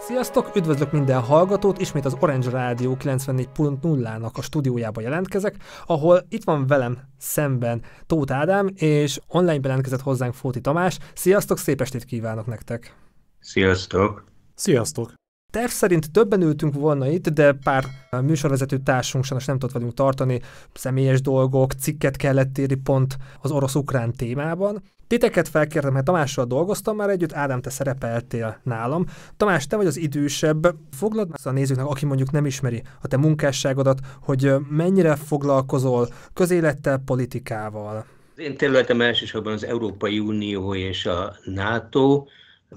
Sziasztok, üdvözlök minden hallgatót, ismét az Orange Rádió 94.0-nak a stúdiójába jelentkezek, ahol itt van velem szemben Tóth Ádám, és online bejelentkezett hozzánk Fóti Tamás. Sziasztok, szép estét kívánok nektek! Sziasztok! Sziasztok! Terv szerint többen ültünk volna itt, de pár műsorvezető társunk sajnos nem tudott velünk tartani, személyes dolgok, cikket kellett írni pont az orosz-ukrán témában. Titeket felkértem, mert Tamással dolgoztam már együtt, Ádám, te szerepeltél nálam. Tamás, te vagy az idősebb. Foglald a nézőknek, aki mondjuk nem ismeri a te munkásságodat, hogy mennyire foglalkozol közélettel, politikával. Én területem elsősorban az Európai Unió és a NATO,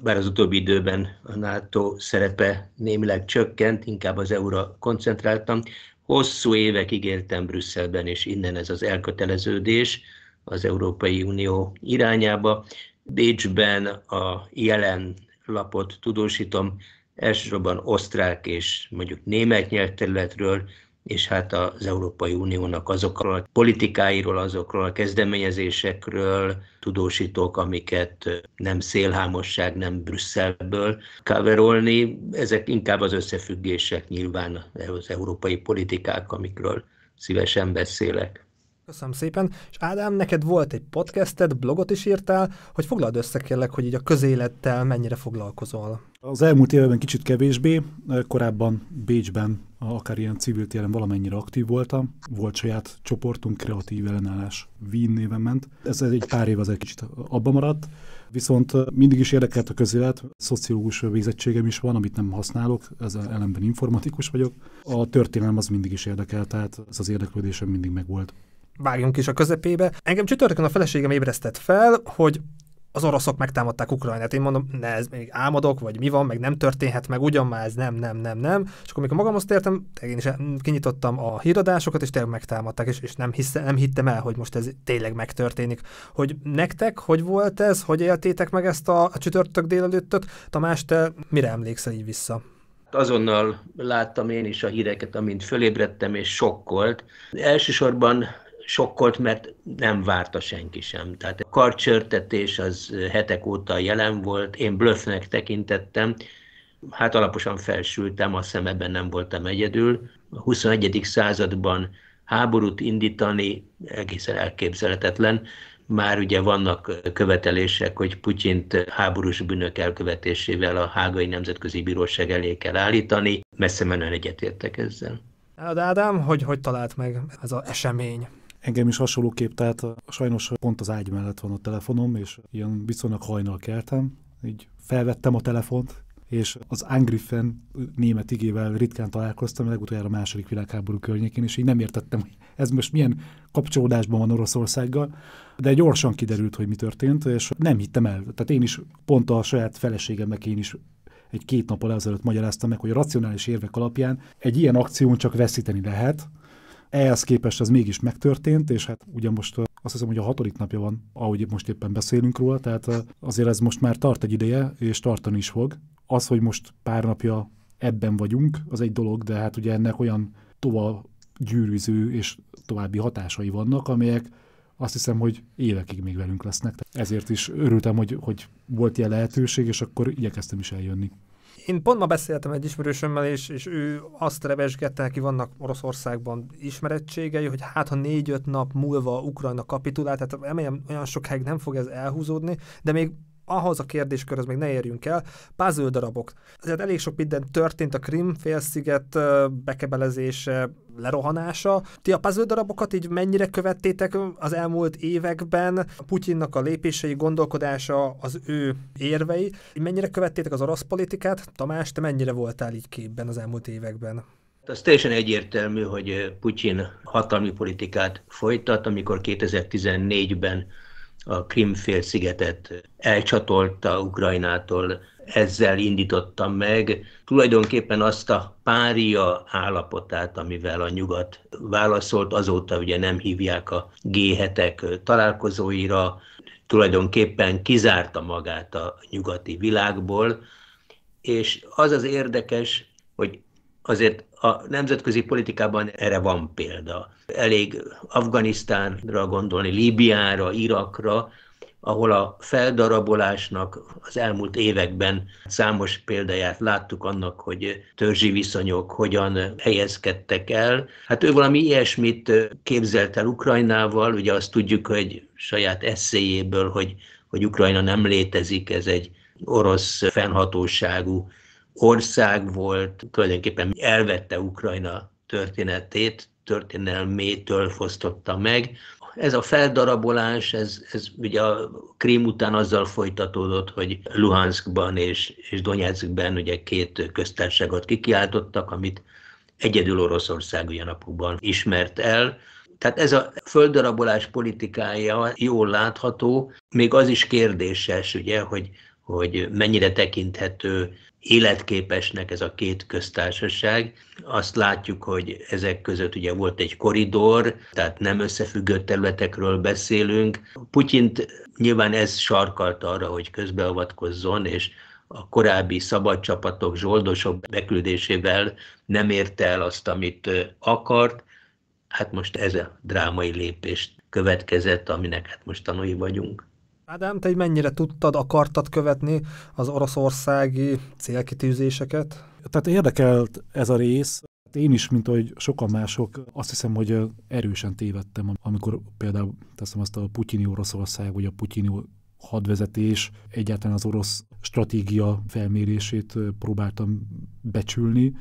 bár az utóbbi időben a NATO szerepe némileg csökkent, inkább az EU-ra koncentráltam. Hosszú évekig éltem Brüsszelben, és innen ez az elköteleződés az Európai Unió irányába. Bécsben a jelen lapot tudósítom, elsősorban osztrák és mondjuk német nyelvterületről, és hát az Európai Uniónak azokról a politikáiról, azokról a kezdeményezésekről tudósítók, amiket nem szélhámosság, nem Brüsszelből káverolni. Ezek inkább az összefüggések nyilván az európai politikák, amikről szívesen beszélek. Köszönöm szépen, és Ádám, neked volt egy podcasted, blogot is írtál, hogy foglald össze kérlek, hogy így a közélettel mennyire foglalkozol. Az elmúlt években kicsit kevésbé, korábban Bécsben, akár ilyen civil téren valamennyire aktív voltam. Volt saját csoportunk, kreatív ellenállás, Wien néven ment. Ez egy pár év az egy kicsit abba maradt, viszont mindig is érdekelt a közélet, szociológus végzettségem is van, amit nem használok, ezzel ellenben informatikus vagyok. A történelem az mindig is érdekelt, tehát ez az érdeklődésem mindig megvolt vágjunk is a közepébe. Engem csütörtökön a feleségem ébresztett fel, hogy az oroszok megtámadták Ukrajnát. Én mondom, ne, ez még álmodok, vagy mi van, meg nem történhet, meg ugyan már ez nem, nem, nem, nem. És akkor mikor magamhoz tértem, én is mm, kinyitottam a híradásokat, és tényleg megtámadták, és, és nem, hisze, nem hittem el, hogy most ez tényleg megtörténik. Hogy nektek, hogy volt ez, hogy éltétek meg ezt a, a csütörtök délelőttöt? Tamás, te mire emlékszel így vissza? azonnal láttam én is a híreket, amint fölébredtem, és sokkolt. Elsősorban sokkolt, mert nem várta senki sem. Tehát a karcsörtetés az hetek óta jelen volt, én blöffnek tekintettem, hát alaposan felsültem, azt szemeben ebben nem voltam egyedül. A 21. században háborút indítani egészen elképzelhetetlen, már ugye vannak követelések, hogy Putyint háborús bűnök elkövetésével a Hágai Nemzetközi Bíróság elé kell állítani, messze menően egyetértek ezzel. Hát Ádám, hogy hogy talált meg ez az esemény? Engem is hasonlóképp, tehát sajnos pont az ágy mellett van a telefonom, és ilyen viszonylag hajnal keltem, így felvettem a telefont, és az Angriffen német igével ritkán találkoztam, legutoljára a második világháború környékén, és így nem értettem, hogy ez most milyen kapcsolódásban van Oroszországgal, de gyorsan kiderült, hogy mi történt, és nem hittem el. Tehát én is pont a saját feleségemnek én is egy két nap ezelőtt magyaráztam meg, hogy a racionális érvek alapján egy ilyen akción csak veszíteni lehet, ehhez képest ez mégis megtörtént, és hát ugye most azt hiszem, hogy a hatodik napja van, ahogy most éppen beszélünk róla, tehát azért ez most már tart egy ideje, és tartani is fog. Az, hogy most pár napja ebben vagyunk, az egy dolog, de hát ugye ennek olyan tovább gyűrűző és további hatásai vannak, amelyek azt hiszem, hogy évekig még velünk lesznek. Ezért is örültem, hogy, hogy volt ilyen lehetőség, és akkor igyekeztem is eljönni. Én pont ma beszéltem egy ismerősömmel, és, és ő azt revesgette, neki vannak Oroszországban ismerettségei, hogy hát ha négy-öt nap múlva Ukrajna kapitulál, tehát remélem olyan sok helyig nem fog ez elhúzódni, de még ahhoz a kérdéskörhöz még ne érjünk el, puzzle darabok. Azért elég sok minden történt a Krim félsziget bekebelezése, lerohanása. Ti a puzzle darabokat így mennyire követtétek az elmúlt években? Putyinnak a lépései, gondolkodása, az ő érvei. Mennyire követtétek az orosz politikát? Tamás, te mennyire voltál így képben az elmúlt években? Hát az teljesen egyértelmű, hogy Putyin hatalmi politikát folytat, amikor 2014-ben a Krimfélszigetet elcsatolta Ukrajnától, ezzel indítottam meg tulajdonképpen azt a pária állapotát, amivel a nyugat válaszolt, azóta ugye nem hívják a g találkozóira, tulajdonképpen kizárta magát a nyugati világból, és az az érdekes, hogy Azért a nemzetközi politikában erre van példa. Elég Afganisztánra gondolni, Líbiára, Irakra, ahol a feldarabolásnak az elmúlt években számos példáját láttuk annak, hogy törzsi viszonyok hogyan helyezkedtek el. Hát ő valami ilyesmit képzelt el Ukrajnával, ugye azt tudjuk, hogy saját eszéjéből, hogy, hogy Ukrajna nem létezik, ez egy orosz fennhatóságú ország volt, tulajdonképpen elvette Ukrajna történetét, történelmétől fosztotta meg. Ez a feldarabolás, ez, ez ugye a Krím után azzal folytatódott, hogy Luhanskban és, és Donetskben ugye két köztársaságot kikiáltottak, amit egyedül Oroszország napokban ismert el. Tehát ez a földarabolás politikája jól látható, még az is kérdéses, ugye, hogy, hogy mennyire tekinthető életképesnek ez a két köztársaság. Azt látjuk, hogy ezek között ugye volt egy koridor, tehát nem összefüggő területekről beszélünk. Putyint nyilván ez sarkalta arra, hogy közbeavatkozzon, és a korábbi szabad csapatok, zsoldosok beküldésével nem érte el azt, amit akart. Hát most ez a drámai lépést következett, aminek hát most tanulni vagyunk. Ádám, hát te mennyire tudtad, akartad követni az oroszországi célkitűzéseket? Tehát érdekelt ez a rész. Hát én is, mint ahogy sokan mások, azt hiszem, hogy erősen tévedtem, amikor például teszem azt a putyini Oroszország, vagy a putyini hadvezetés, egyáltalán az orosz stratégia felmérését próbáltam becsülni.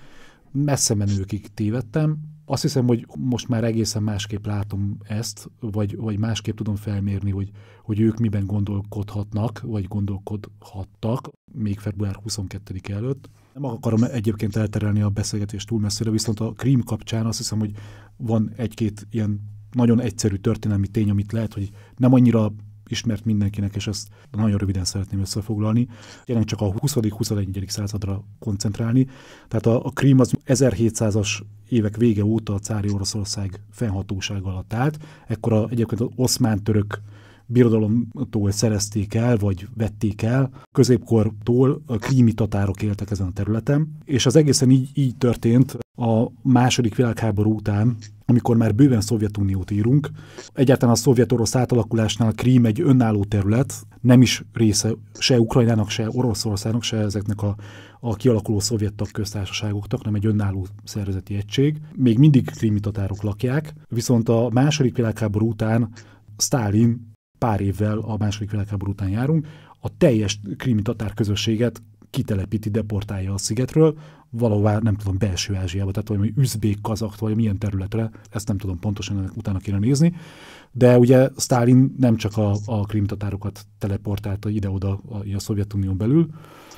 Messze menőkig tévedtem, azt hiszem, hogy most már egészen másképp látom ezt, vagy, vagy másképp tudom felmérni, hogy, hogy ők miben gondolkodhatnak, vagy gondolkodhattak még február 22 előtt. Nem akarom egyébként elterelni a beszélgetést túl messzire, viszont a krím kapcsán azt hiszem, hogy van egy-két ilyen nagyon egyszerű történelmi tény, amit lehet, hogy nem annyira ismert mindenkinek, és ezt nagyon röviden szeretném összefoglalni. Jelenleg csak a 20.-21. századra koncentrálni. Tehát a, a krím az 1700-as évek vége óta a cári Oroszország fennhatóság alatt állt. Ekkor a, egyébként az oszmán-török birodalomtól szerezték el, vagy vették el. Középkortól a krími tatárok éltek ezen a területen, és az egészen így, így történt a második világháború után, amikor már bőven Szovjetuniót írunk. Egyáltalán a szovjet-orosz átalakulásnál Krím egy önálló terület, nem is része se Ukrajnának, se Oroszországnak, se ezeknek a, a kialakuló szovjet tagköztársaságoknak, nem egy önálló szervezeti egység. Még mindig krími tatárok lakják, viszont a második világháború után Stálin pár évvel a második világháború után járunk, a teljes krimi tatár közösséget kitelepíti, deportálja a szigetről, valahová, nem tudom, belső Ázsiába, tehát valami üzbék kazakt, vagy milyen területre, ezt nem tudom pontosan, utána kéne nézni. De ugye Stalin nem csak a, a krimtatárokat teleportálta ide-oda a, a Szovjetunión belül,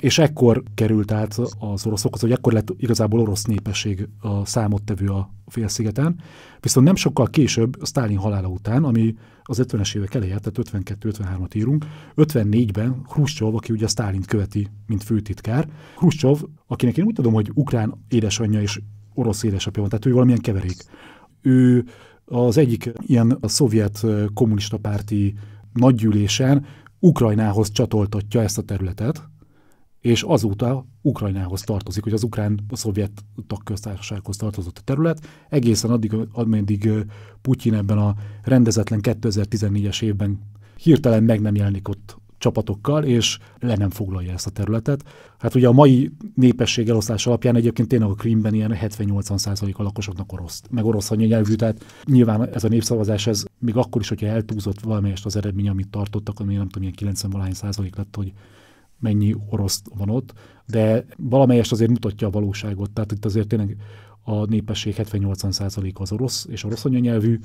és ekkor került át az oroszokhoz, hogy ekkor lett igazából orosz népesség a számottevő a félszigeten. Viszont nem sokkal később, Stalin halála után, ami az 50-es évek elején, tehát 52-53-at írunk, 54-ben Khrushchev, aki ugye Stálint követi, mint főtitkár, Khrushchev, akinek én úgy tudom, hogy ukrán édesanyja és orosz édesapja van, tehát ő valamilyen keverék. Ő az egyik ilyen a szovjet kommunista párti nagygyűlésen Ukrajnához csatoltatja ezt a területet, és azóta Ukrajnához tartozik, hogy az ukrán a szovjet tagköztársasághoz tartozott a terület. Egészen addig, ameddig Putyin ebben a rendezetlen 2014-es évben hirtelen meg nem jelenik ott csapatokkal, és le nem foglalja ezt a területet. Hát ugye a mai népesség eloszlás alapján egyébként tényleg a Krímben ilyen 70-80 a lakosoknak orosz, meg orosz anyanyelvű, tehát nyilván ez a népszavazás, ez még akkor is, hogyha eltúzott valamelyest az eredmény, amit tartottak, ami nem tudom, ilyen 90 valahány százalék lett, hogy mennyi orosz van ott, de valamelyest azért mutatja a valóságot. Tehát itt azért tényleg a népesség 70-80 az orosz, és orosz anyanyelvű,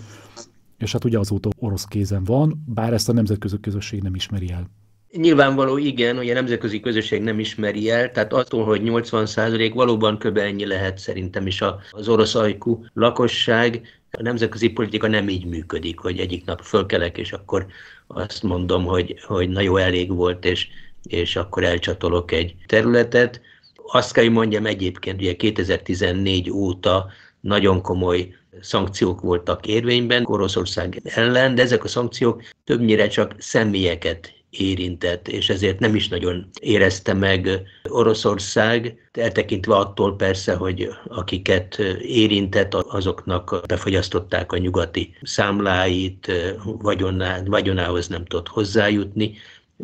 és hát ugye azóta orosz kézen van, bár ezt a nemzetközi közösség nem ismeri el. Nyilvánvaló igen, hogy a nemzetközi közösség nem ismeri el, tehát attól, hogy 80% százalék valóban kb. ennyi lehet szerintem is az orosz ajkú lakosság. A nemzetközi politika nem így működik, hogy egyik nap fölkelek, és akkor azt mondom, hogy, hogy na jó, elég volt, és és akkor elcsatolok egy területet. Azt kell, hogy mondjam egyébként, ugye 2014 óta nagyon komoly szankciók voltak érvényben Oroszország ellen, de ezek a szankciók többnyire csak személyeket érintett, és ezért nem is nagyon érezte meg Oroszország, eltekintve attól persze, hogy akiket érintett, azoknak befogyasztották a nyugati számláit, vagyoná, vagyonához nem tudott hozzájutni,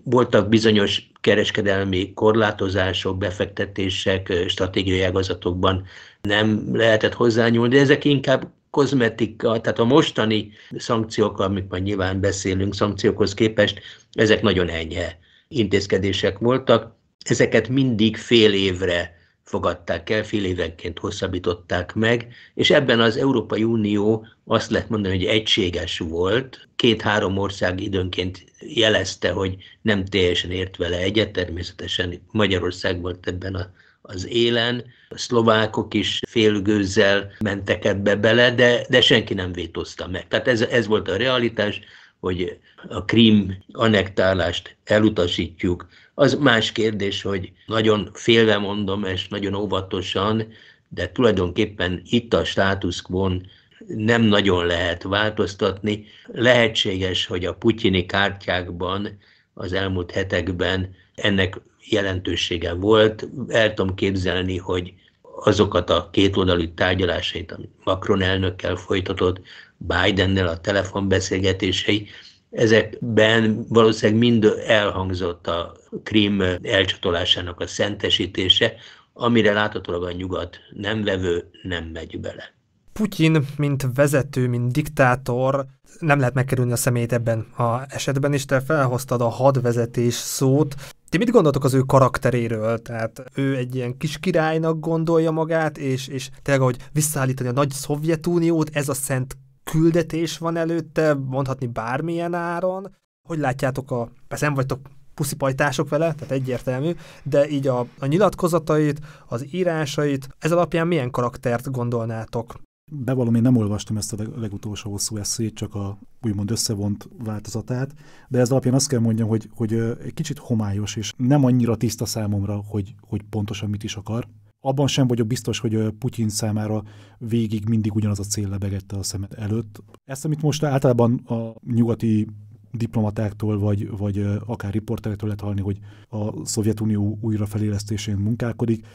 voltak bizonyos kereskedelmi korlátozások, befektetések stratégiai ágazatokban nem lehetett hozzányúlni, de ezek inkább kozmetika, tehát a mostani szankciók, amik majd nyilván beszélünk, szankciókhoz képest, ezek nagyon enyhe intézkedések voltak. Ezeket mindig fél évre fogadták el, fél évenként hosszabbították meg, és ebben az Európai Unió azt lehet mondani, hogy egységes volt. Két-három ország időnként jelezte, hogy nem teljesen ért vele egyet, természetesen Magyarország volt ebben a az élen. A szlovákok is félgőzzel mentek ebbe bele, de, de senki nem vétózta meg. Tehát ez, ez volt a realitás, hogy a krím annektálást elutasítjuk, az más kérdés, hogy nagyon félve mondom, és nagyon óvatosan, de tulajdonképpen itt a státuszkvon nem nagyon lehet változtatni. Lehetséges, hogy a putyini kártyákban az elmúlt hetekben ennek jelentősége volt. El tudom képzelni, hogy azokat a kétoldalú tárgyalásait, amit Macron elnökkel folytatott, Bidennel a telefonbeszélgetései, Ezekben valószínűleg mind elhangzott a krím elcsatolásának a szentesítése, amire láthatólag a nyugat nem vevő nem megy bele. Putyin, mint vezető, mint diktátor, nem lehet megkerülni a szemét ebben a esetben is. Te felhoztad a hadvezetés szót. Ti mit gondoltok az ő karakteréről? Tehát ő egy ilyen kis királynak gondolja magát, és, és tényleg, hogy visszaállítani a nagy Szovjetuniót, ez a szent küldetés van előtte, mondhatni bármilyen áron. Hogy látjátok a, persze nem vagytok puszipajtások vele, tehát egyértelmű, de így a, a nyilatkozatait, az írásait, ez alapján milyen karaktert gondolnátok? Bevallom, én nem olvastam ezt a legutolsó hosszú eszét, csak a úgymond összevont változatát, de ez alapján azt kell mondjam, hogy, hogy egy kicsit homályos, és nem annyira tiszta számomra, hogy, hogy pontosan mit is akar abban sem vagyok biztos, hogy Putyin számára végig mindig ugyanaz a cél lebegette a szemet előtt. Ezt, amit most általában a nyugati diplomatáktól, vagy, vagy akár riporterektől lehet hallani, hogy a Szovjetunió újrafelélesztésén munkálkodik,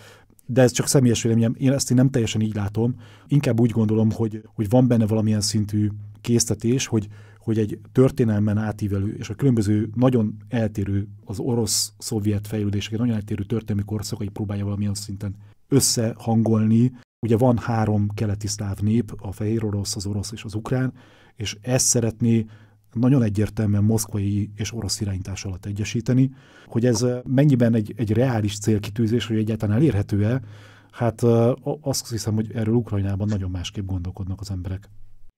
de ez csak személyes véleményem, én ezt én nem teljesen így látom. Inkább úgy gondolom, hogy, hogy van benne valamilyen szintű késztetés, hogy, hogy egy történelmen átívelő és a különböző nagyon eltérő az orosz-szovjet fejlődések, nagyon eltérő történelmi korszakai próbálja valamilyen szinten összehangolni. Ugye van három keleti szláv nép, a fehér orosz, az orosz és az ukrán, és ezt szeretné nagyon egyértelműen moszkvai és orosz irányítás alatt egyesíteni. Hogy ez eh, mennyiben egy, egy reális célkitűzés, hogy egyáltalán elérhető-e, hát eh, azt hiszem, hogy erről Ukrajnában nagyon másképp gondolkodnak az emberek.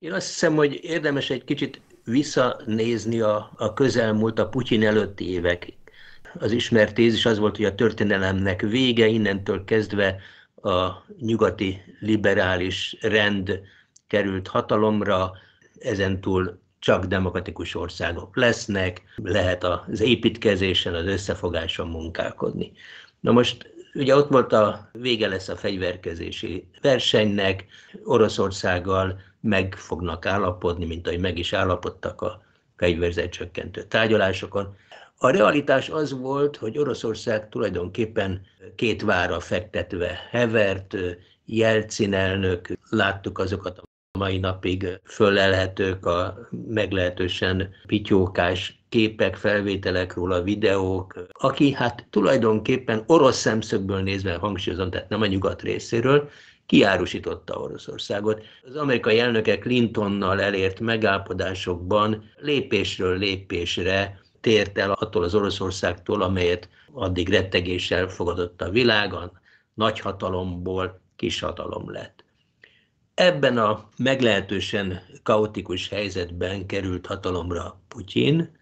Én azt hiszem, hogy érdemes egy kicsit visszanézni a, a közelmúlt, a Putyin előtti évek az ismert tézis az volt, hogy a történelemnek vége, innentől kezdve a nyugati liberális rend került hatalomra, ezentúl csak demokratikus országok lesznek, lehet az építkezésen, az összefogáson munkálkodni. Na most ugye ott volt a vége lesz a fegyverkezési versenynek, Oroszországgal meg fognak állapodni, mint ahogy meg is állapodtak a csökkentő tárgyalásokon. A realitás az volt, hogy Oroszország tulajdonképpen két vára fektetve hevert, Jelcin elnök, láttuk azokat a mai napig fölelhetők a meglehetősen pityókás képek, felvételek róla, videók, aki hát tulajdonképpen orosz szemszögből nézve, hangsúlyozom, tehát nem a nyugat részéről, kiárusította Oroszországot. Az amerikai elnöke Clintonnal elért megállapodásokban lépésről lépésre tért el attól az Oroszországtól, amelyet addig rettegéssel fogadott a világon, nagyhatalomból kishatalom lett. Ebben a meglehetősen kaotikus helyzetben került hatalomra Putyin,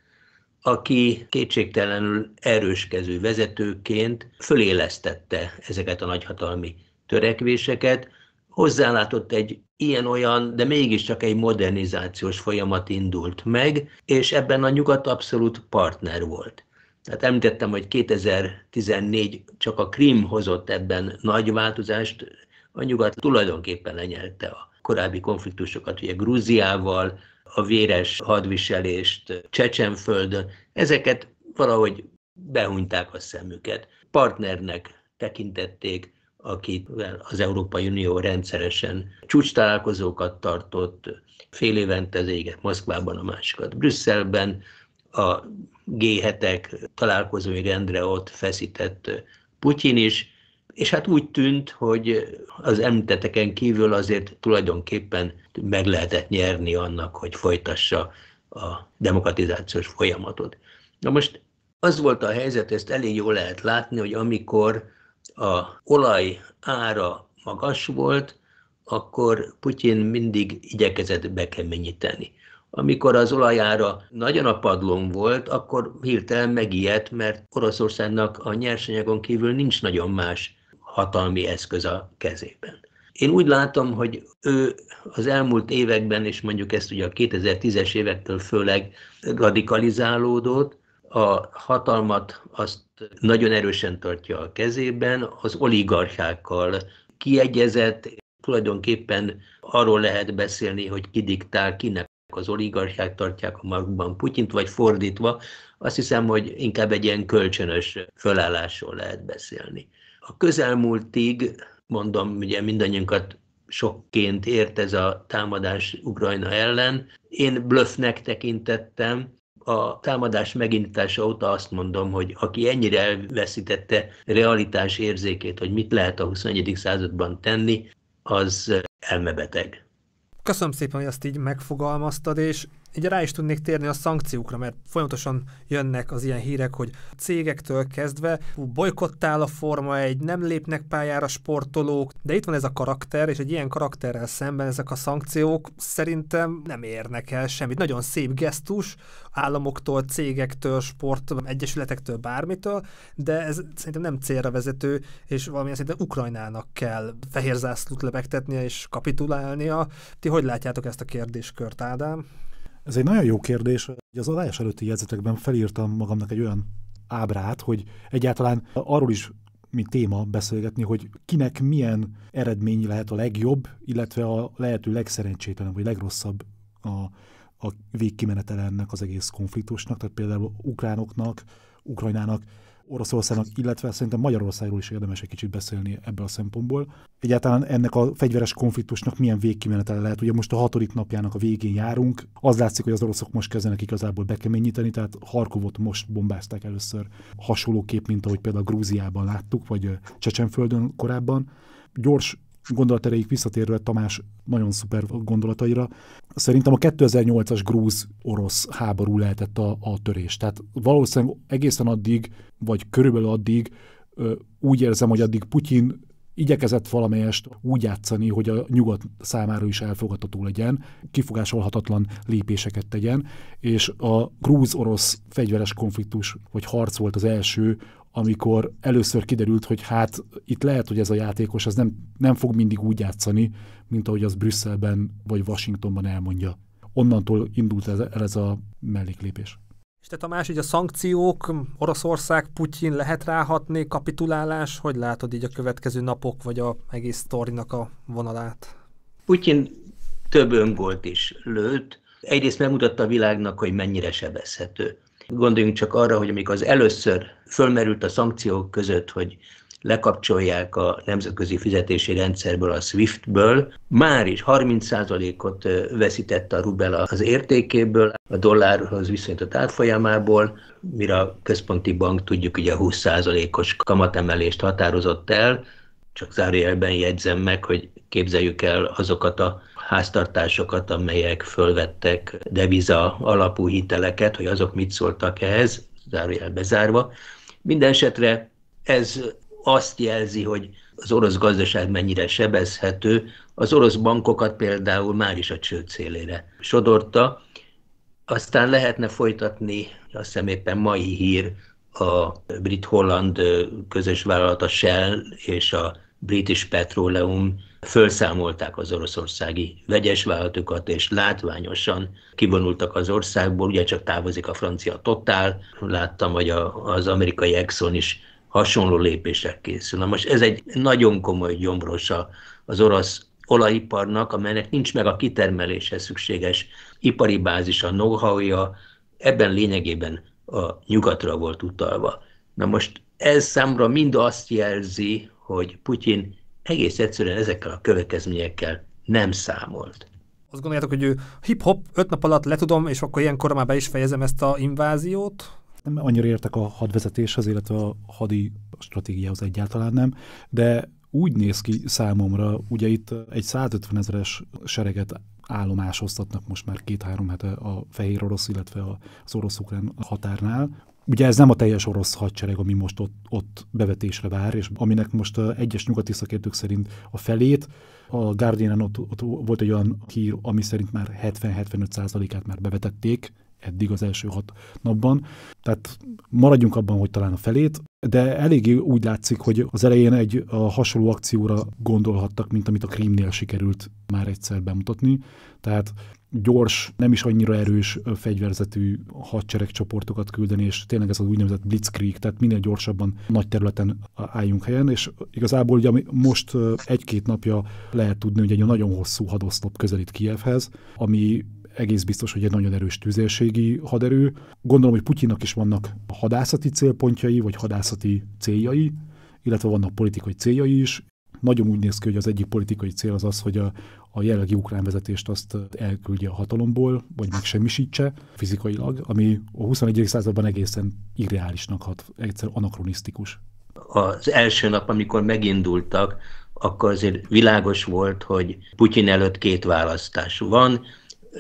aki kétségtelenül erőskező vezetőként fölélesztette ezeket a nagyhatalmi törekvéseket, hozzálátott egy ilyen-olyan, de mégiscsak egy modernizációs folyamat indult meg, és ebben a nyugat abszolút partner volt. Tehát említettem, hogy 2014 csak a Krim hozott ebben nagy változást, a nyugat tulajdonképpen lenyelte a korábbi konfliktusokat, ugye Grúziával, a véres hadviselést Csecsenföldön, ezeket valahogy behunyták a szemüket. Partnernek tekintették, akivel az Európai Unió rendszeresen csúcs találkozókat tartott, fél évente az éget Moszkvában, a másikat Brüsszelben, a G7-ek találkozói rendre ott feszített Putyin is, és hát úgy tűnt, hogy az említeteken kívül azért tulajdonképpen meg lehetett nyerni annak, hogy folytassa a demokratizációs folyamatot. Na most az volt a helyzet, ezt elég jól lehet látni, hogy amikor a olaj ára magas volt, akkor Putyin mindig igyekezett bekeményíteni. Amikor az olajára nagyon a padlón volt, akkor hirtelen megijedt, mert Oroszországnak a nyersanyagon kívül nincs nagyon más hatalmi eszköz a kezében. Én úgy látom, hogy ő az elmúlt években, és mondjuk ezt ugye a 2010-es évektől főleg radikalizálódott, a hatalmat azt nagyon erősen tartja a kezében, az oligarchákkal kiegyezett, tulajdonképpen arról lehet beszélni, hogy ki diktál, kinek az oligarchák tartják a magukban Putyint, vagy fordítva, azt hiszem, hogy inkább egy ilyen kölcsönös fölállásról lehet beszélni. A közelmúltig, mondom, ugye mindannyiunkat sokként ért ez a támadás Ukrajna ellen, én blöffnek tekintettem, a támadás megindítása óta azt mondom, hogy aki ennyire elveszítette realitás érzékét, hogy mit lehet a 21. században tenni, az elmebeteg. Köszönöm szépen, hogy ezt így megfogalmaztad, és így rá is tudnék térni a szankciókra, mert folyamatosan jönnek az ilyen hírek, hogy cégektől kezdve bolykottál a Forma egy, nem lépnek pályára sportolók, de itt van ez a karakter, és egy ilyen karakterrel szemben ezek a szankciók szerintem nem érnek el semmit. Nagyon szép gesztus, államoktól, cégektől, sport, egyesületektől, bármitől, de ez szerintem nem célra vezető, és valamilyen szerintem Ukrajnának kell fehér zászlót lebegtetnie és kapitulálnia. Ti hogy látjátok ezt a kérdéskört, Ádám? Ez egy nagyon jó kérdés. Az adás előtti jegyzetekben felírtam magamnak egy olyan ábrát, hogy egyáltalán arról is mi téma beszélgetni, hogy kinek milyen eredmény lehet a legjobb, illetve a lehető legszerencsétlenebb vagy legrosszabb a, a végkimenetele ennek az egész konfliktusnak. Tehát például ukránoknak, Ukrajnának Oroszországnak, illetve szerintem Magyarországról is érdemes egy kicsit beszélni ebből a szempontból. Egyáltalán ennek a fegyveres konfliktusnak milyen végkimenetele lehet. Ugye most a hatodik napjának a végén járunk, az látszik, hogy az oroszok most kezdenek igazából bekeményíteni, tehát Harkovot most bombázták először Hasonló kép mint ahogy például Grúziában láttuk, vagy Csecsenföldön korábban. Gyors gondolatereig visszatérve Tamás nagyon szuper gondolataira, szerintem a 2008-as grúz-orosz háború lehetett a, a törés. Tehát valószínűleg egészen addig, vagy körülbelül addig úgy érzem, hogy addig Putyin igyekezett valamelyest úgy játszani, hogy a nyugat számára is elfogadható legyen, kifogásolhatatlan lépéseket tegyen, és a grúz-orosz fegyveres konfliktus vagy harc volt az első, amikor először kiderült, hogy hát itt lehet, hogy ez a játékos az nem, nem fog mindig úgy játszani, mint ahogy az Brüsszelben vagy Washingtonban elmondja. Onnantól indult ez, ez a melléklépés. És te Tamás, hogy a szankciók, Oroszország, Putyin lehet ráhatni, kapitulálás, hogy látod így a következő napok, vagy a egész sztorinak a vonalát? Putyin több öngolt is lőtt. Egyrészt megmutatta a világnak, hogy mennyire sebezhető. Gondoljunk csak arra, hogy amikor az először fölmerült a szankciók között, hogy lekapcsolják a nemzetközi fizetési rendszerből, a SWIFT-ből, már is 30%-ot veszített a rubel az értékéből, a dollárhoz viszonyított árfolyamából, mire a központi bank tudjuk, a 20%-os kamatemelést határozott el, csak zárójelben jegyzem meg, hogy képzeljük el azokat a háztartásokat, amelyek fölvettek deviza alapú hiteleket, hogy azok mit szóltak ehhez, zárójel bezárva. Minden esetre ez azt jelzi, hogy az orosz gazdaság mennyire sebezhető. Az orosz bankokat például már is a csőd szélére sodorta. Aztán lehetne folytatni, azt hiszem éppen mai hír, a brit-holland közös vállalat, a Shell és a British Petroleum fölszámolták az oroszországi vegyes és látványosan kivonultak az országból, ugye csak távozik a francia Total, láttam, hogy a, az amerikai Exxon is hasonló lépések készül. Na most ez egy nagyon komoly gyomrosa az orosz olajiparnak, amelynek nincs meg a kitermeléshez szükséges ipari bázisa, know-how-ja, ebben lényegében a nyugatra volt utalva. Na most ez számra mind azt jelzi, hogy Putyin egész egyszerűen ezekkel a következményekkel nem számolt. Azt gondoljátok, hogy hip-hop öt nap alatt letudom, és akkor ilyen már be is fejezem ezt a inváziót? Nem annyira értek a hadvezetéshez, illetve a hadi stratégiához egyáltalán nem, de úgy néz ki számomra, ugye itt egy 150 ezeres sereget állomásoztatnak most már két-három hete a fehér orosz, illetve az orosz-ukrán határnál, Ugye ez nem a teljes orosz hadsereg, ami most ott, ott bevetésre vár, és aminek most egyes nyugati szakértők szerint a felét, a guardian ott, ott volt egy olyan hír, ami szerint már 70-75 át már bevetették, eddig az első hat napban. Tehát maradjunk abban, hogy talán a felét, de eléggé úgy látszik, hogy az elején egy a hasonló akcióra gondolhattak, mint amit a Krímnél sikerült már egyszer bemutatni. Tehát gyors, nem is annyira erős fegyverzetű hadseregcsoportokat küldeni, és tényleg ez az úgynevezett blitzkrieg, tehát minél gyorsabban nagy területen álljunk helyen, és igazából ugye most egy-két napja lehet tudni, hogy egy nagyon hosszú hadoszlop közelít Kievhez, ami egész biztos, hogy egy nagyon erős tűzérségi haderő. Gondolom, hogy Putyinnak is vannak hadászati célpontjai, vagy hadászati céljai, illetve vannak politikai céljai is. Nagyon úgy néz ki, hogy az egyik politikai cél az az, hogy a a jelenlegi ukrán vezetést azt elküldje a hatalomból, vagy megsemmisítse fizikailag, ami a 21. században egészen irreálisnak hat, egyszer anakronisztikus. Az első nap, amikor megindultak, akkor azért világos volt, hogy Putyin előtt két választás van,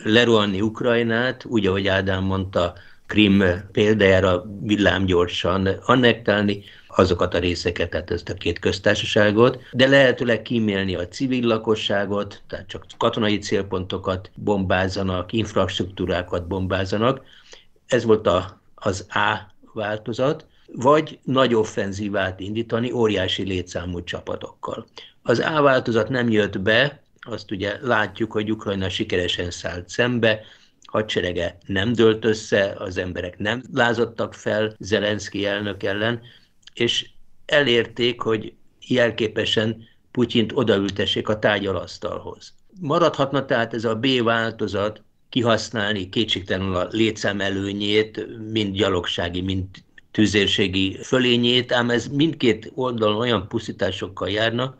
lerohanni Ukrajnát, úgy, ahogy Ádám mondta, Krim példájára villámgyorsan annektálni, azokat a részeket, tehát ezt a két köztársaságot, de lehetőleg kímélni a civil lakosságot, tehát csak katonai célpontokat bombázanak, infrastruktúrákat bombázanak. Ez volt a, az A változat, vagy nagy offenzívát indítani óriási létszámú csapatokkal. Az A változat nem jött be, azt ugye látjuk, hogy Ukrajna sikeresen szállt szembe, hadserege nem dőlt össze, az emberek nem lázadtak fel Zelenszky elnök ellen, és elérték, hogy jelképesen Putyint odaültessék a tárgyalasztalhoz. Maradhatna tehát ez a B változat kihasználni kétségtelenül a létszám előnyét, mind gyalogsági, mind tüzérségi fölényét, ám ez mindkét oldalon olyan pusztításokkal járna,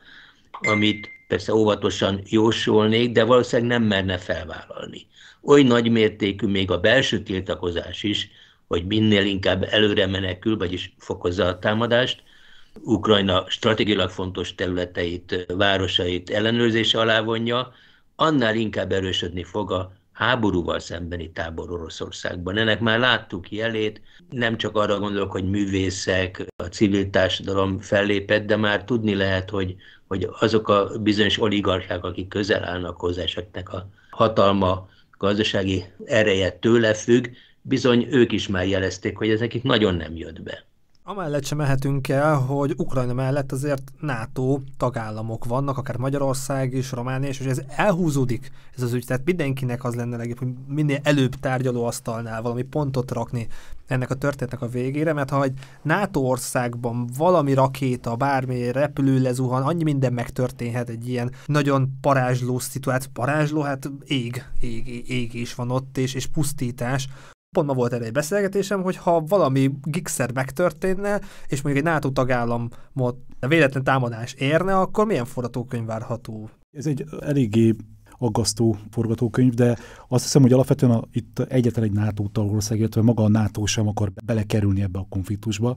amit persze óvatosan jósolnék, de valószínűleg nem merne felvállalni. Oly nagy mértékű még a belső tiltakozás is, hogy minél inkább előre menekül, vagyis fokozza a támadást. Ukrajna stratégilag fontos területeit, városait ellenőrzése alá vonja, annál inkább erősödni fog a háborúval szembeni tábor Oroszországban. Ennek már láttuk jelét, nem csak arra gondolok, hogy művészek, a civil társadalom fellépett, de már tudni lehet, hogy, hogy azok a bizonyos oligarchák, akik közel állnak hozzá, a hatalma, gazdasági ereje tőle függ, bizony ők is már jelezték, hogy ez nekik nagyon nem jött be. Amellett sem mehetünk el, hogy Ukrajna mellett azért NATO tagállamok vannak, akár Magyarország is, Románia is, és ez elhúzódik ez az ügy, tehát mindenkinek az lenne legjobb, hogy minél előbb tárgyalóasztalnál valami pontot rakni ennek a történetnek a végére, mert ha egy NATO országban valami rakéta, bármi repülő lezuhan, annyi minden megtörténhet egy ilyen nagyon parázsló szituáció, hát parázsló, hát ég, ég, ég, ég is van ott, és, és pusztítás, pont ma volt erre egy beszélgetésem, hogy ha valami gigszer megtörténne, és mondjuk egy NATO tagállamot véletlen támadás érne, akkor milyen forgatókönyv várható? Ez egy eléggé aggasztó forgatókönyv, de azt hiszem, hogy alapvetően a, itt egyetlen egy NATO tagország, illetve maga a NATO sem akar belekerülni ebbe a konfliktusba.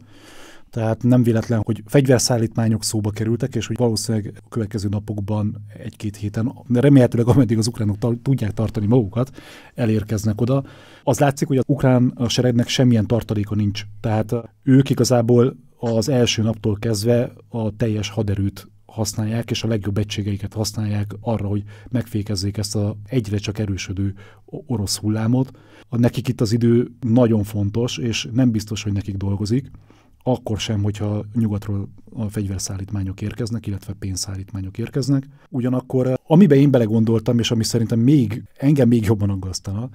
Tehát nem véletlen, hogy fegyverszállítmányok szóba kerültek, és hogy valószínűleg a következő napokban, egy-két héten, de remélhetőleg ameddig az ukránok tar- tudják tartani magukat, elérkeznek oda. Az látszik, hogy az ukrán seregnek semmilyen tartaléka nincs. Tehát ők igazából az első naptól kezdve a teljes haderőt használják, és a legjobb egységeiket használják arra, hogy megfékezzék ezt az egyre csak erősödő orosz hullámot. A nekik itt az idő nagyon fontos, és nem biztos, hogy nekik dolgozik akkor sem, hogyha nyugatról a fegyverszállítmányok érkeznek, illetve pénzszállítmányok érkeznek. Ugyanakkor, eh, amiben én belegondoltam, és ami szerintem még, engem még jobban aggasztana,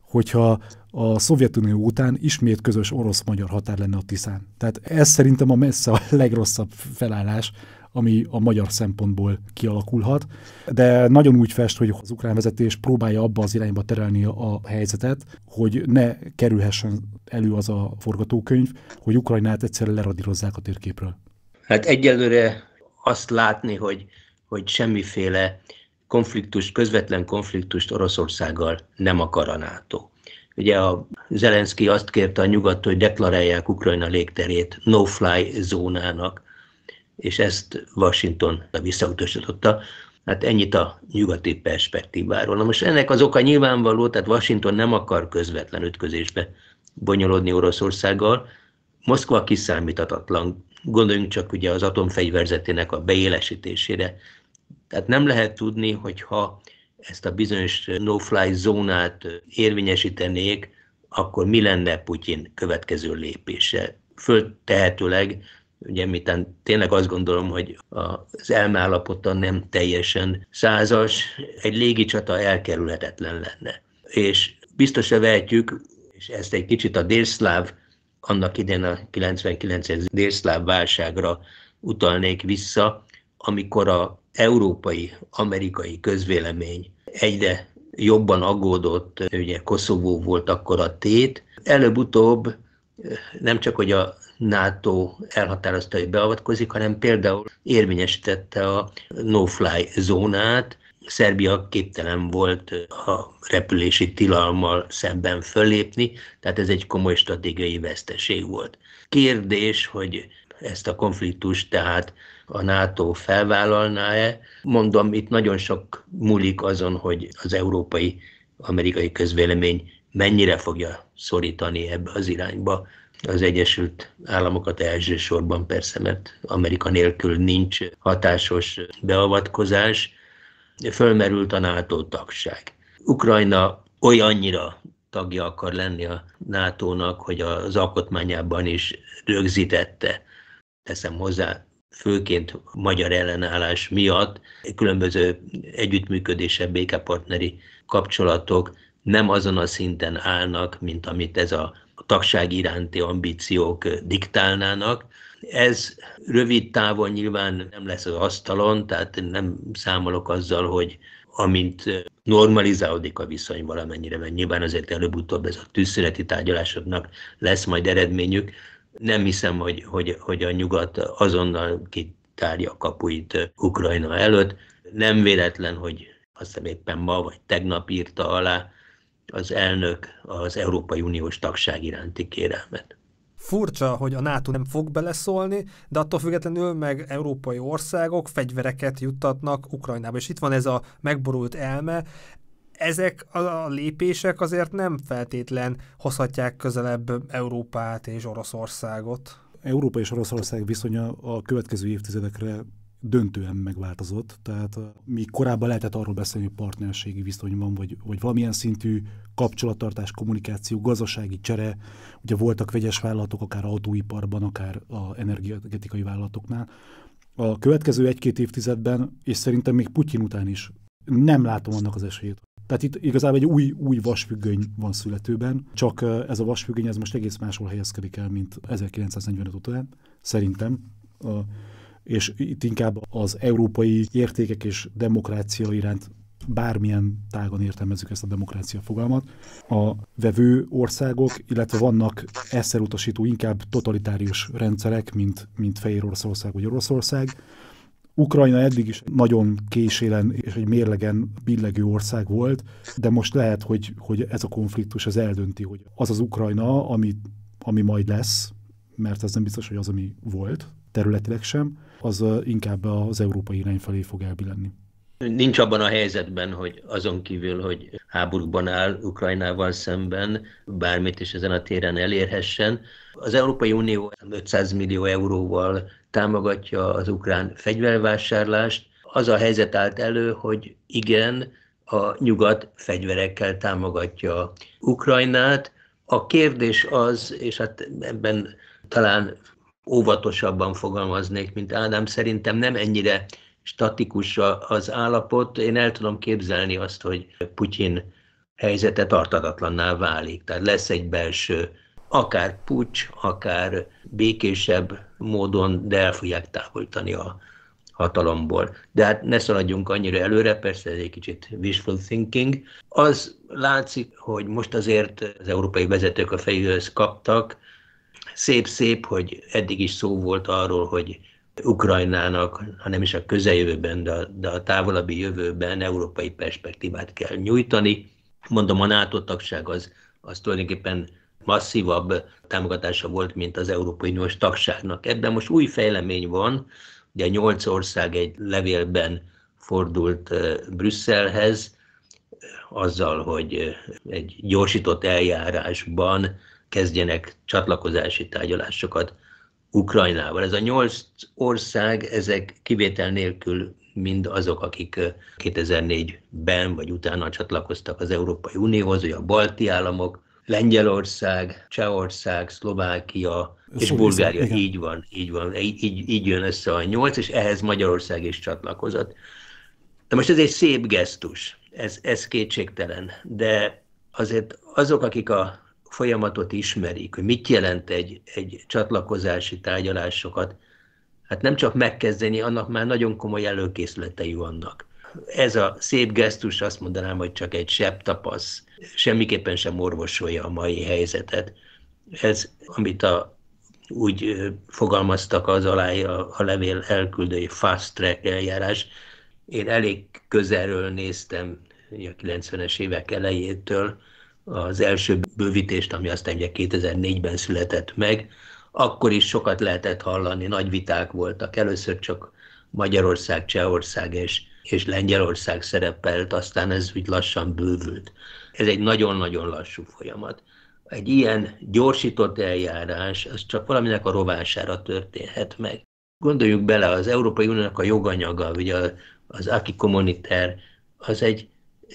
hogyha a Szovjetunió után ismét közös orosz-magyar határ lenne a Tiszán. Tehát ez szerintem a messze a legrosszabb felállás, ami a magyar szempontból kialakulhat. De nagyon úgy fest, hogy az ukrán vezetés próbálja abba az irányba terelni a helyzetet, hogy ne kerülhessen elő az a forgatókönyv, hogy Ukrajnát egyszerűen leradírozzák a térképről. Hát egyelőre azt látni, hogy, hogy semmiféle konfliktust, közvetlen konfliktust Oroszországgal nem akar a NATO. Ugye a Zelenszky azt kérte a nyugat, hogy deklarálják Ukrajna légterét no-fly zónának és ezt Washington visszautasította. Hát ennyit a nyugati perspektíváról. Na most ennek az oka nyilvánvaló, tehát Washington nem akar közvetlen ütközésbe bonyolódni Oroszországgal. Moszkva kiszámíthatatlan. Gondoljunk csak ugye az atomfegyverzetének a beélesítésére. Tehát nem lehet tudni, hogyha ezt a bizonyos no-fly zónát érvényesítenék, akkor mi lenne Putyin következő lépése? Föltehetőleg ugye miután tényleg azt gondolom, hogy az elmállapota nem teljesen százas, egy légicsata elkerülhetetlen lenne. És biztosra vehetjük, és ezt egy kicsit a délszláv, annak idén a 99-es délszláv válságra utalnék vissza, amikor a európai, amerikai közvélemény egyre jobban aggódott, ugye Koszovó volt akkor a tét, előbb-utóbb nem csak hogy a NATO elhatározta, hogy beavatkozik, hanem például érvényesítette a no-fly zónát, Szerbia képtelen volt a repülési tilalmal szemben föllépni, tehát ez egy komoly stratégiai veszteség volt. Kérdés, hogy ezt a konfliktust tehát a NATO felvállalná-e. Mondom, itt nagyon sok múlik azon, hogy az európai, amerikai közvélemény mennyire fogja szorítani ebbe az irányba az Egyesült Államokat elsősorban persze, mert Amerika nélkül nincs hatásos beavatkozás, fölmerült a NATO tagság. Ukrajna olyannyira tagja akar lenni a NATO-nak, hogy az alkotmányában is rögzítette, teszem hozzá, főként magyar ellenállás miatt különböző együttműködése, békepartneri kapcsolatok nem azon a szinten állnak, mint amit ez a a tagság iránti ambíciók diktálnának. Ez rövid távon nyilván nem lesz az asztalon, tehát nem számolok azzal, hogy amint normalizálódik a viszony valamennyire, mert nyilván azért előbb-utóbb ez a tűzszüneti tárgyalásoknak lesz majd eredményük. Nem hiszem, hogy, hogy, hogy a nyugat azonnal kitárja a kapuit Ukrajna előtt. Nem véletlen, hogy azt hiszem éppen ma vagy tegnap írta alá az elnök az Európai Uniós tagság iránti kérelmet. Furcsa, hogy a NATO nem fog beleszólni, de attól függetlenül meg európai országok fegyvereket juttatnak Ukrajnába. És itt van ez a megborult elme. Ezek a lépések azért nem feltétlen hozhatják közelebb Európát és Oroszországot. Európa és Oroszország viszonya a következő évtizedekre döntően megváltozott. Tehát mi korábban lehetett arról beszélni, hogy partnerségi viszony van, vagy, vagy valamilyen szintű kapcsolattartás, kommunikáció, gazdasági csere. Ugye voltak vegyes vállalatok, akár autóiparban, akár a energetikai vállalatoknál. A következő egy-két évtizedben, és szerintem még Putyin után is nem látom annak az esélyét. Tehát itt igazából egy új, új vasfüggöny van születőben, csak ez a vasfüggöny ez most egész máshol helyezkedik el, mint 1945 után, szerintem. A, és itt inkább az európai értékek és demokrácia iránt bármilyen tágon értelmezzük ezt a demokrácia fogalmat, a vevő országok, illetve vannak ezzel utasító inkább totalitárius rendszerek, mint, mint Fehér Oroszország vagy Oroszország. Ukrajna eddig is nagyon késélen és egy mérlegen billegő ország volt, de most lehet, hogy, hogy ez a konfliktus az eldönti, hogy az az Ukrajna, ami, ami majd lesz, mert ez nem biztos, hogy az, ami volt területileg sem, az inkább az európai irány felé fog elbillenni. Nincs abban a helyzetben, hogy azon kívül, hogy háborúban áll Ukrajnával szemben, bármit is ezen a téren elérhessen. Az Európai Unió 500 millió euróval támogatja az ukrán fegyvervásárlást. Az a helyzet állt elő, hogy igen, a nyugat fegyverekkel támogatja Ukrajnát. A kérdés az, és hát ebben talán óvatosabban fogalmaznék, mint Ádám. Szerintem nem ennyire statikus az állapot. Én el tudom képzelni azt, hogy Putyin helyzete tartatatlanná válik. Tehát lesz egy belső, akár pucs, akár békésebb módon, de el fogják távolítani a hatalomból. De hát ne szaladjunk annyira előre, persze ez egy kicsit wishful thinking. Az látszik, hogy most azért az európai vezetők a fejükhöz kaptak, Szép-szép, hogy eddig is szó volt arról, hogy Ukrajnának, ha nem is a közeljövőben, de, de a távolabbi jövőben európai perspektívát kell nyújtani. Mondom, a NATO tagság az, az tulajdonképpen masszívabb támogatása volt, mint az Európai Uniós tagságnak. Ebben most új fejlemény van, ugye nyolc ország egy levélben fordult Brüsszelhez, azzal, hogy egy gyorsított eljárásban kezdjenek csatlakozási tárgyalásokat Ukrajnával. Ez a nyolc ország, ezek kivétel nélkül mind azok, akik 2004-ben vagy utána csatlakoztak az Európai Unióhoz, vagy a balti államok, Lengyelország, Csehország, Szlovákia és Bulgária. Igen. Így van, így van, így, így, így jön össze a nyolc, és ehhez Magyarország is csatlakozott. De most ez egy szép gesztus, ez, ez kétségtelen, de azért azok, akik a folyamatot ismerik, hogy mit jelent egy, egy csatlakozási tárgyalásokat, hát nem csak megkezdeni, annak már nagyon komoly előkészületei vannak. Ez a szép gesztus azt mondanám, hogy csak egy sebb tapasz, semmiképpen sem orvosolja a mai helyzetet. Ez, amit a, úgy fogalmaztak az alá a, a levél elküldői fast track eljárás, én elég közelről néztem a 90-es évek elejétől, az első bővítést, ami aztán ugye 2004-ben született meg, akkor is sokat lehetett hallani, nagy viták voltak. Először csak Magyarország, Csehország és, és Lengyelország szerepelt, aztán ez úgy lassan bővült. Ez egy nagyon-nagyon lassú folyamat. Egy ilyen gyorsított eljárás, az csak valaminek a rovására történhet meg. Gondoljuk bele, az Európai Uniónak a joganyaga, ugye az aki kommuniter, az egy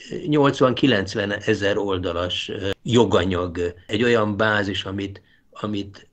80-90 ezer oldalas joganyag, egy olyan bázis, amit, amit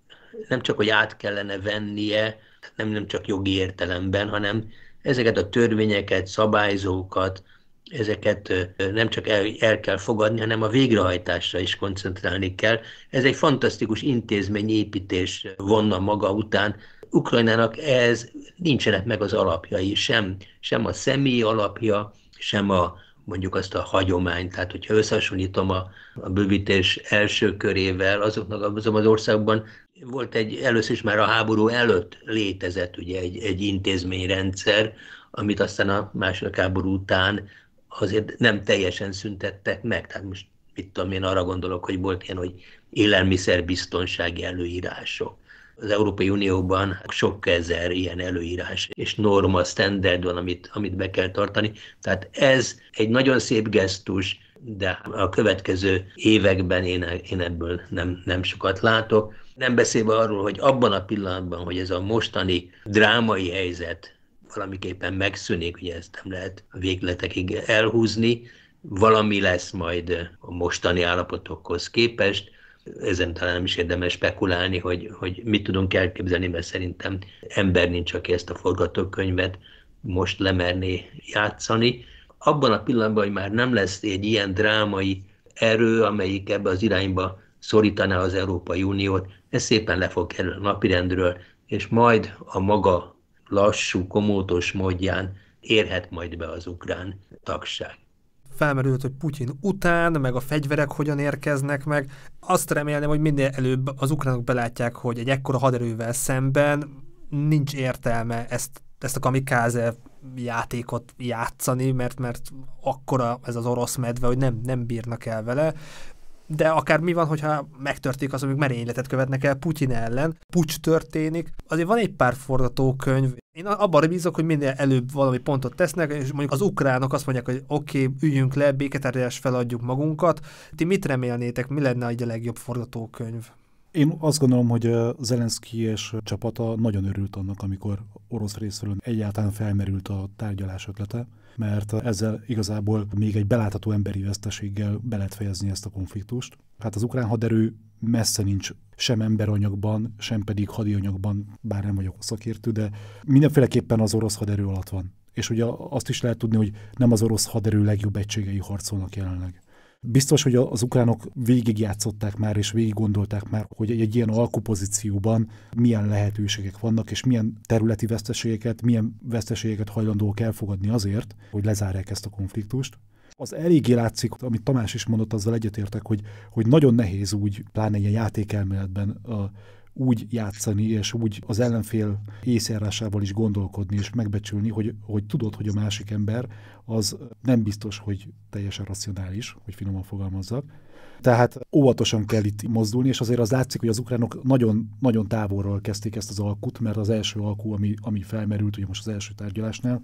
nem csak, hogy át kellene vennie, nem, nem csak jogi értelemben, hanem ezeket a törvényeket, szabályzókat, ezeket nem csak el, el kell fogadni, hanem a végrehajtásra is koncentrálni kell. Ez egy fantasztikus intézményépítés vonna maga után. Ukrajnának ez nincsenek meg az alapjai, sem, sem a személyi alapja, sem a mondjuk azt a hagyományt. Tehát, hogyha összehasonlítom a, a bővítés első körével, azoknak azon az országban volt egy, először is már a háború előtt létezett ugye egy, egy intézményrendszer, amit aztán a második háború után azért nem teljesen szüntettek meg. Tehát most mit tudom én, arra gondolok, hogy volt ilyen, hogy élelmiszerbiztonsági előírások az Európai Unióban sok ezer ilyen előírás és norma, standard van, amit, amit be kell tartani. Tehát ez egy nagyon szép gesztus, de a következő években én, én ebből nem, nem sokat látok. Nem beszélve arról, hogy abban a pillanatban, hogy ez a mostani drámai helyzet valamiképpen megszűnik, ugye ezt nem lehet a végletekig elhúzni, valami lesz majd a mostani állapotokhoz képest, ezen talán nem is érdemes spekulálni, hogy, hogy mit tudunk elképzelni, mert szerintem ember nincs, aki ezt a forgatókönyvet most lemerné játszani. Abban a pillanatban, hogy már nem lesz egy ilyen drámai erő, amelyik ebbe az irányba szorítaná az Európai Uniót, ez szépen le fog kerülni a napirendről, és majd a maga lassú, komótos módján érhet majd be az ukrán tagság felmerült, hogy Putyin után, meg a fegyverek hogyan érkeznek meg. Azt remélem, hogy minél előbb az ukránok belátják, hogy egy ekkora haderővel szemben nincs értelme ezt, ezt a kamikáze játékot játszani, mert, mert akkora ez az orosz medve, hogy nem, nem bírnak el vele de akár mi van, hogyha megtörténik az, amik merényletet követnek el Putyin ellen, pucs történik. Azért van egy pár forgatókönyv. Én abban bízok, hogy minél előbb valami pontot tesznek, és mondjuk az ukránok azt mondják, hogy oké, okay, üljünk le, béketárgyalás feladjuk magunkat. Ti mit remélnétek, mi lenne a legjobb forgatókönyv? Én azt gondolom, hogy Zelenszky és csapata nagyon örült annak, amikor orosz részről egyáltalán felmerült a tárgyalás ötlete mert ezzel igazából még egy belátható emberi veszteséggel be lehet fejezni ezt a konfliktust. Hát az ukrán haderő messze nincs sem emberanyagban, sem pedig hadianyagban, bár nem vagyok szakértő, de mindenféleképpen az orosz haderő alatt van. És ugye azt is lehet tudni, hogy nem az orosz haderő legjobb egységei harcolnak jelenleg. Biztos, hogy az ukránok végigjátszották már, és végig gondolták már, hogy egy ilyen alkupozícióban milyen lehetőségek vannak, és milyen területi veszteségeket, milyen veszteségeket hajlandók elfogadni azért, hogy lezárják ezt a konfliktust az eléggé látszik, amit Tamás is mondott, azzal egyetértek, hogy, hogy nagyon nehéz úgy, pláne ilyen játékelméletben a úgy játszani, és úgy az ellenfél észjárásával is gondolkodni, és megbecsülni, hogy, hogy tudod, hogy a másik ember az nem biztos, hogy teljesen racionális, hogy finoman fogalmazzak. Tehát óvatosan kell itt mozdulni, és azért az látszik, hogy az ukránok nagyon, nagyon távolról kezdték ezt az alkut, mert az első alkú, ami, ami felmerült ugye most az első tárgyalásnál,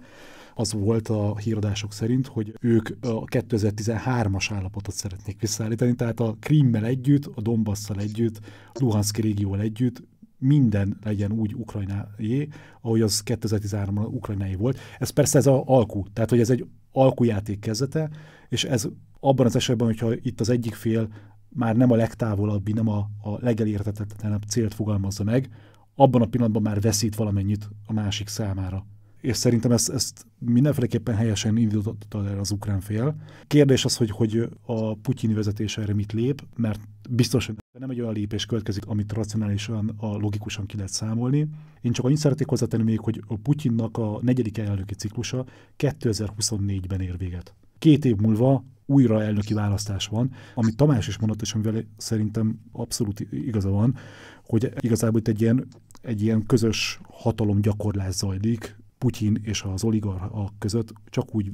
az volt a híradások szerint, hogy ők a 2013-as állapotot szeretnék visszaállítani, tehát a Krimmel együtt, a Dombasszal együtt, Luhanszki régióval együtt minden legyen úgy ukrajnájé, ahogy az 2013-ban ukrajnájé volt. Ez persze ez a alkú, tehát hogy ez egy alkujáték kezdete, és ez abban az esetben, hogyha itt az egyik fél már nem a legtávolabbi, nem a, a legelértetetlenebb célt fogalmazza meg, abban a pillanatban már veszít valamennyit a másik számára és szerintem ezt, ezt mindenféleképpen helyesen indította el az ukrán fél. Kérdés az, hogy, hogy a putyini vezetés erre mit lép, mert biztos, hogy nem egy olyan lépés következik, amit racionálisan, a logikusan ki lehet számolni. Én csak annyit szeretnék hozzátenni még, hogy a Putyinnak a negyedik elnöki ciklusa 2024-ben ér véget. Két év múlva újra elnöki választás van, amit Tamás is mondott, és amivel szerintem abszolút igaza van, hogy igazából itt egy ilyen, egy ilyen közös hatalomgyakorlás zajlik, Putyin és az oligarchak között, csak úgy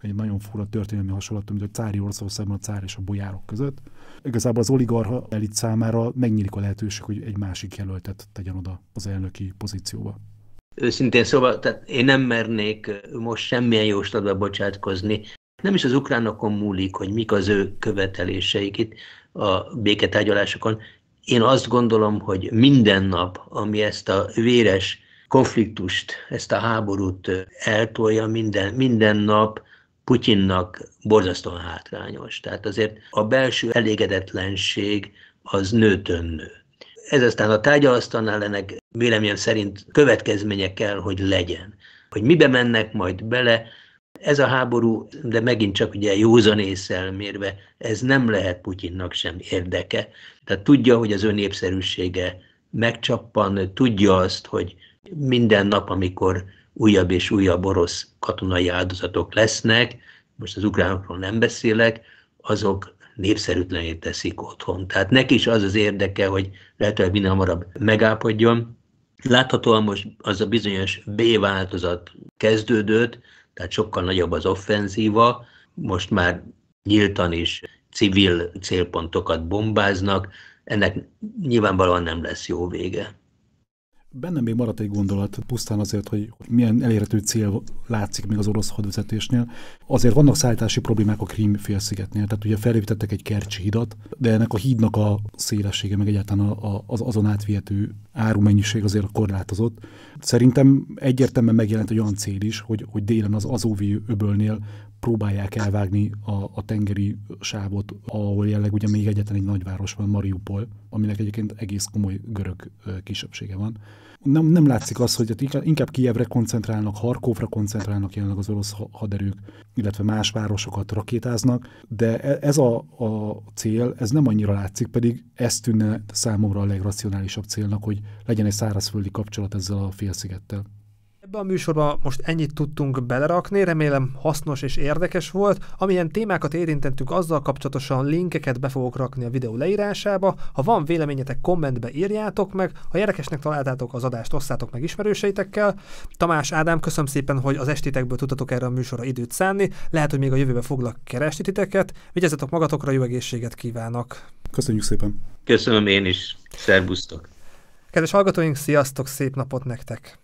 egy nagyon fura történelmi hasonlat, mint a cári Oroszországban a cár és a bolyárok között. Igazából az oligarha elit számára megnyílik a lehetőség, hogy egy másik jelöltet tegyen oda az elnöki pozícióba. Őszintén szóval, tehát én nem mernék most semmilyen jóslatba bocsátkozni. Nem is az ukránokon múlik, hogy mik az ő követeléseik itt a béketárgyalásokon. Én azt gondolom, hogy minden nap, ami ezt a véres konfliktust, ezt a háborút eltolja minden, minden nap, Putyinnak borzasztóan hátrányos. Tehát azért a belső elégedetlenség az nőtön nő. Ez aztán a tárgyalasztalnál ennek véleményem szerint következménye kell, hogy legyen. Hogy mibe mennek majd bele, ez a háború, de megint csak ugye józan észsel mérve, ez nem lehet Putyinnak sem érdeke. Tehát tudja, hogy az ő népszerűsége megcsappan, tudja azt, hogy minden nap, amikor újabb és újabb orosz katonai áldozatok lesznek, most az ukránokról nem beszélek, azok népszerűtlené teszik otthon. Tehát neki is az az érdeke, hogy lehetőleg minél hamarabb megállapodjon. Láthatóan most az a bizonyos B változat kezdődött, tehát sokkal nagyobb az offenzíva, most már nyíltan is civil célpontokat bombáznak, ennek nyilvánvalóan nem lesz jó vége. Bennem még maradt egy gondolat, pusztán azért, hogy milyen elérhető cél látszik még az orosz hadvezetésnél. Azért vannak szállítási problémák a Krím félszigetnél, tehát ugye felépítettek egy kercsi hidat, de ennek a hídnak a szélessége, meg egyáltalán a, a, az azon átvihető árumennyiség azért korlátozott. Szerintem egyértelműen megjelent egy olyan cél is, hogy, hogy délen az azóvi öbölnél próbálják elvágni a, a tengeri sávot, ahol jelenleg ugye még egyetlen egy nagyváros van, Mariupol, aminek egyébként egész komoly görög kisebbsége van. Nem, nem látszik az, hogy inkább Kijevre koncentrálnak, Harkovra koncentrálnak jelenleg az orosz haderők, illetve más városokat rakétáznak, de e, ez a, a cél, ez nem annyira látszik, pedig ez tűnne számomra a legracionálisabb célnak, hogy legyen egy szárazföldi kapcsolat ezzel a félszigettel. Ebben a műsorban most ennyit tudtunk belerakni, remélem hasznos és érdekes volt. Amilyen témákat érintettük, azzal kapcsolatosan linkeket be fogok rakni a videó leírásába. Ha van véleményetek, kommentbe írjátok meg. Ha érdekesnek találtátok az adást, osszátok meg ismerőseitekkel. Tamás Ádám, köszönöm szépen, hogy az estétekből tudtatok erre a műsorra időt szánni. Lehet, hogy még a jövőben foglak keresni titeket. Vigyázzatok magatokra, jó egészséget kívánok! Köszönjük szépen! Köszönöm én is, Szerbusztok! Kedves hallgatóink, sziasztok, szép napot nektek!